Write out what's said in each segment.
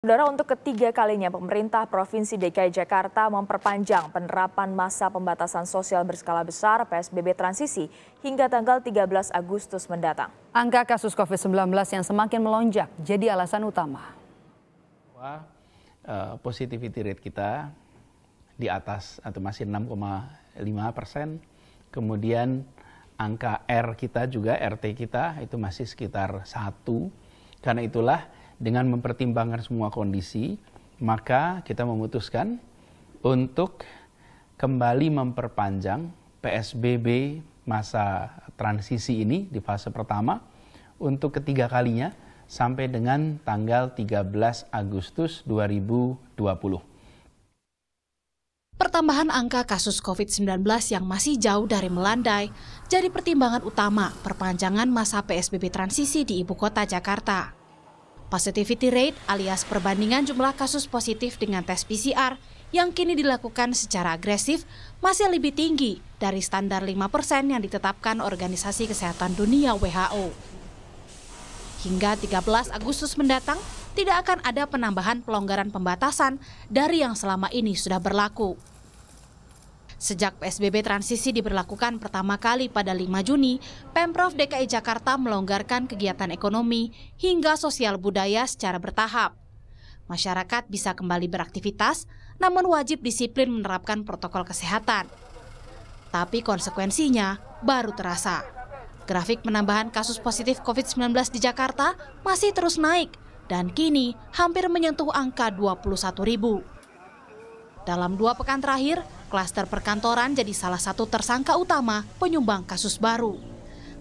Saudara untuk ketiga kalinya pemerintah Provinsi DKI Jakarta memperpanjang penerapan masa pembatasan sosial berskala besar PSBB transisi hingga tanggal 13 Agustus mendatang. Angka kasus COVID-19 yang semakin melonjak jadi alasan utama. Wah, uh, positivity rate kita di atas atau masih 6,5 persen. Kemudian angka R kita juga, RT kita itu masih sekitar satu. Karena itulah dengan mempertimbangkan semua kondisi, maka kita memutuskan untuk kembali memperpanjang PSBB masa transisi ini di fase pertama untuk ketiga kalinya sampai dengan tanggal 13 Agustus 2020. Pertambahan angka kasus COVID-19 yang masih jauh dari melandai jadi pertimbangan utama perpanjangan masa PSBB transisi di ibu kota Jakarta. Positivity rate alias perbandingan jumlah kasus positif dengan tes PCR yang kini dilakukan secara agresif masih lebih tinggi dari standar 5% yang ditetapkan Organisasi Kesehatan Dunia WHO. Hingga 13 Agustus mendatang, tidak akan ada penambahan pelonggaran pembatasan dari yang selama ini sudah berlaku. Sejak PSBB transisi diberlakukan pertama kali pada 5 Juni, Pemprov DKI Jakarta melonggarkan kegiatan ekonomi hingga sosial budaya secara bertahap. Masyarakat bisa kembali beraktivitas, namun wajib disiplin menerapkan protokol kesehatan. Tapi konsekuensinya baru terasa. Grafik penambahan kasus positif COVID-19 di Jakarta masih terus naik dan kini hampir menyentuh angka 21 ribu. Dalam dua pekan terakhir, Klaster perkantoran jadi salah satu tersangka utama penyumbang kasus baru.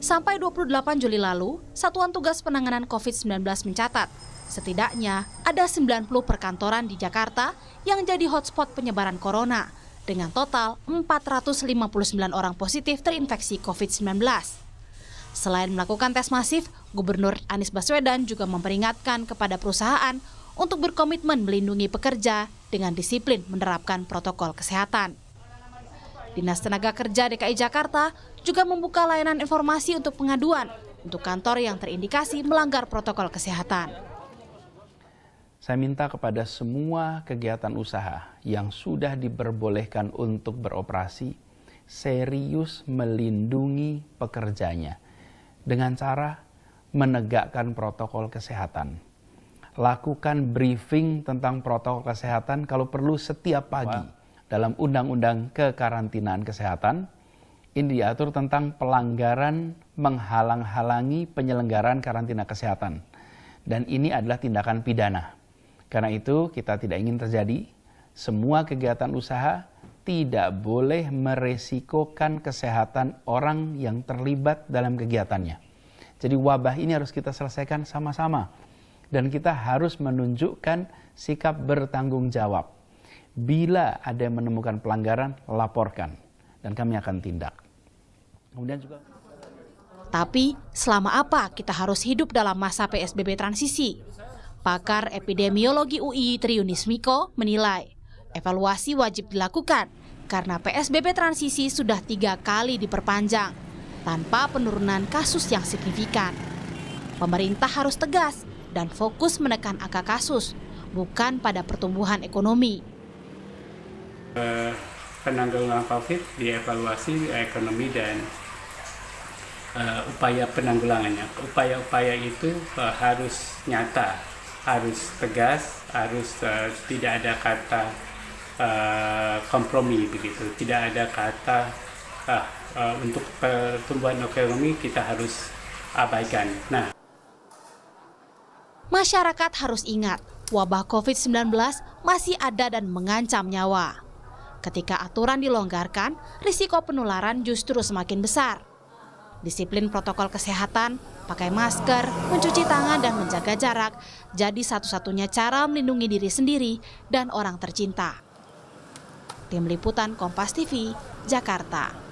Sampai 28 Juli lalu, Satuan Tugas Penanganan COVID-19 mencatat setidaknya ada 90 perkantoran di Jakarta yang jadi hotspot penyebaran corona dengan total 459 orang positif terinfeksi COVID-19. Selain melakukan tes masif, Gubernur Anies Baswedan juga memperingatkan kepada perusahaan untuk berkomitmen melindungi pekerja dengan disiplin menerapkan protokol kesehatan. Dinas Tenaga Kerja DKI Jakarta juga membuka layanan informasi untuk pengaduan untuk kantor yang terindikasi melanggar protokol kesehatan. Saya minta kepada semua kegiatan usaha yang sudah diperbolehkan untuk beroperasi, serius melindungi pekerjanya dengan cara menegakkan protokol kesehatan lakukan briefing tentang protokol kesehatan kalau perlu setiap pagi wow. dalam undang-undang kekarantinaan kesehatan. Ini diatur tentang pelanggaran menghalang-halangi penyelenggaraan karantina kesehatan. Dan ini adalah tindakan pidana. Karena itu kita tidak ingin terjadi semua kegiatan usaha tidak boleh meresikokan kesehatan orang yang terlibat dalam kegiatannya. Jadi wabah ini harus kita selesaikan sama-sama dan kita harus menunjukkan sikap bertanggung jawab. Bila ada yang menemukan pelanggaran, laporkan dan kami akan tindak. Kemudian juga tapi selama apa kita harus hidup dalam masa PSBB transisi? Pakar epidemiologi UI Triunis Miko menilai evaluasi wajib dilakukan karena PSBB transisi sudah tiga kali diperpanjang tanpa penurunan kasus yang signifikan. Pemerintah harus tegas dan fokus menekan angka kasus, bukan pada pertumbuhan ekonomi. Eh, penanggulangan COVID dievaluasi ekonomi dan eh, upaya penanggulangannya. Upaya-upaya itu eh, harus nyata, harus tegas, harus tidak ada kata kompromi begitu, tidak ada kata ah, untuk pertumbuhan ekonomi kita harus abaikan. Nah. Masyarakat harus ingat, wabah COVID-19 masih ada dan mengancam nyawa. Ketika aturan dilonggarkan, risiko penularan justru semakin besar. Disiplin protokol kesehatan, pakai masker, mencuci tangan dan menjaga jarak jadi satu-satunya cara melindungi diri sendiri dan orang tercinta. Tim Liputan Kompas TV, Jakarta.